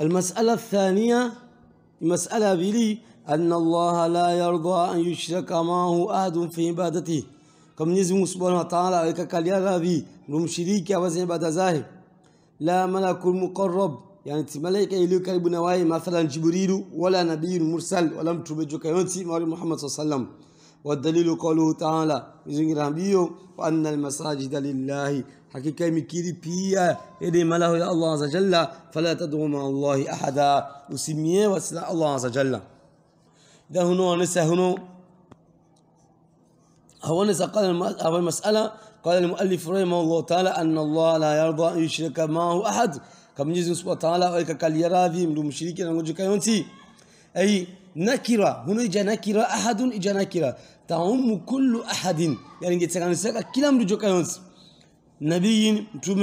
المسألة الثانية مسألة بلي أن الله لا يرضى أن يشرك معه أحد في عبادته كم نزم سبحانه وتعالى كاليا غابي نم شريك وزن عبادة زاهب لا ملك مقرب يعني تملك إليو كريب نواي مثلا جبريل ولا نبي مرسل ولا متوبة جوكا يونسي محمد صلى الله عليه وسلم والدليل قوله تعالى مzingira hiyo anna almasajida lillahi hakika imekiri pia ile malahu ya Allah azza jalla fala tad'u ma Allah ahada usimie wasla Allah azza jalla ده هنا نسى هنا هو نسى قال أول مسألة قال المؤلف رحمه الله تعالى أن الله لا يرضى أن يشرك معه أحد كما جزء سبحانه وتعالى ويككل يراضي من المشركين وجهك أي نكرة هنا إجا نكرة أحد إجا نكرة تعم كل أحد يعني جت سكان سكا كلام رجوك أنس نبي توم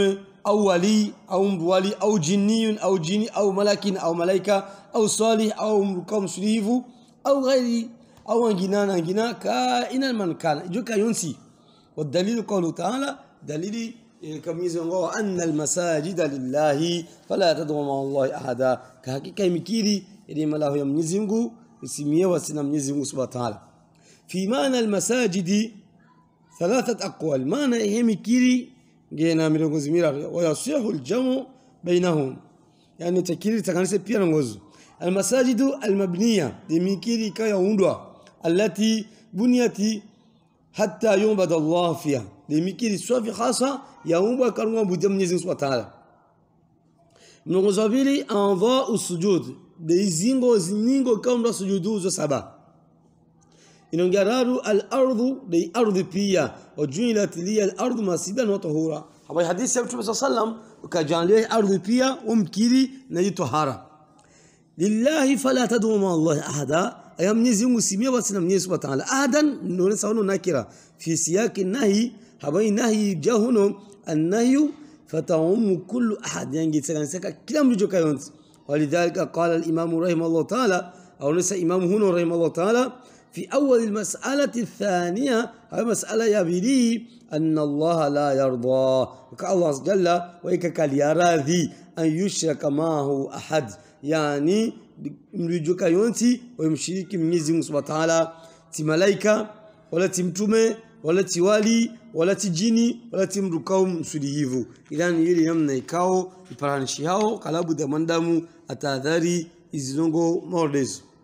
أو ولي أو ولي أو جني أو جني أو ملك أو ملائكة أو صالح أو قوم سليفو أو غير أو أنجنا أنجنا كائنا من كان جو ينسي والدليل قوله تعالى دليلي دليل كميز أن المساجد لله فلا تدعوا مع الله أحدا كحقيقة مكيري إلي ملاه يمنزمه اسمية وسنم نزمه سبحانه وتعالى في معنى المساجد ثلاثة أقوال معنى إهم كيري جينا ملونغو زميرا ويصيح الجمع بينهم يعني تكيري تكنسة بيانغوز المساجد المبنية دميكيري كايا وندوا التي بنيت حتى يعبد الله فيها دميكيري صوفي خاصة يعبد كرمه بجمع سبحانه mlongozi wa pili anvaa usujud de izingo زينغو kama mla sujudu uzo saba inaongea raru al-ardhu ni ardhi pia wajuilat liya al-ardhu masidan wa tahura hapo hadithi ya Mtume sallam ukajalia ardhi pia umkiri na tahara lillahi fala tad'u ma Allah ahada aya Mwenyezi Mungu simia basi na mnyezi Subhanahu wa Ta'ala ahadan nuna sawa nakira fi siyaki nahi habai nahi jahuno annahyu فتعم كل أحد يعني سكا كلا مرجو كيونس ولذلك قال الإمام رحمه الله تعالى أو نسى إمام هنا رحمه الله تعالى في أول المسألة الثانية هذه مسألة يبيري أن الله لا يرضى الله كالله جل وإيكا قال يراذي أن يشرك معه أحد يعني مرجوك يونتي ويمشيرك منيزي مصبح تعالى تي ملايكا ولا تمتومي ولا تيوالي ولا تجيني ولا تمركاو مسوديهيفو إذن يلي يمنا يكاو يبرانشيهاو قلابو دمان دامو أتاذاري izinongo mordezu.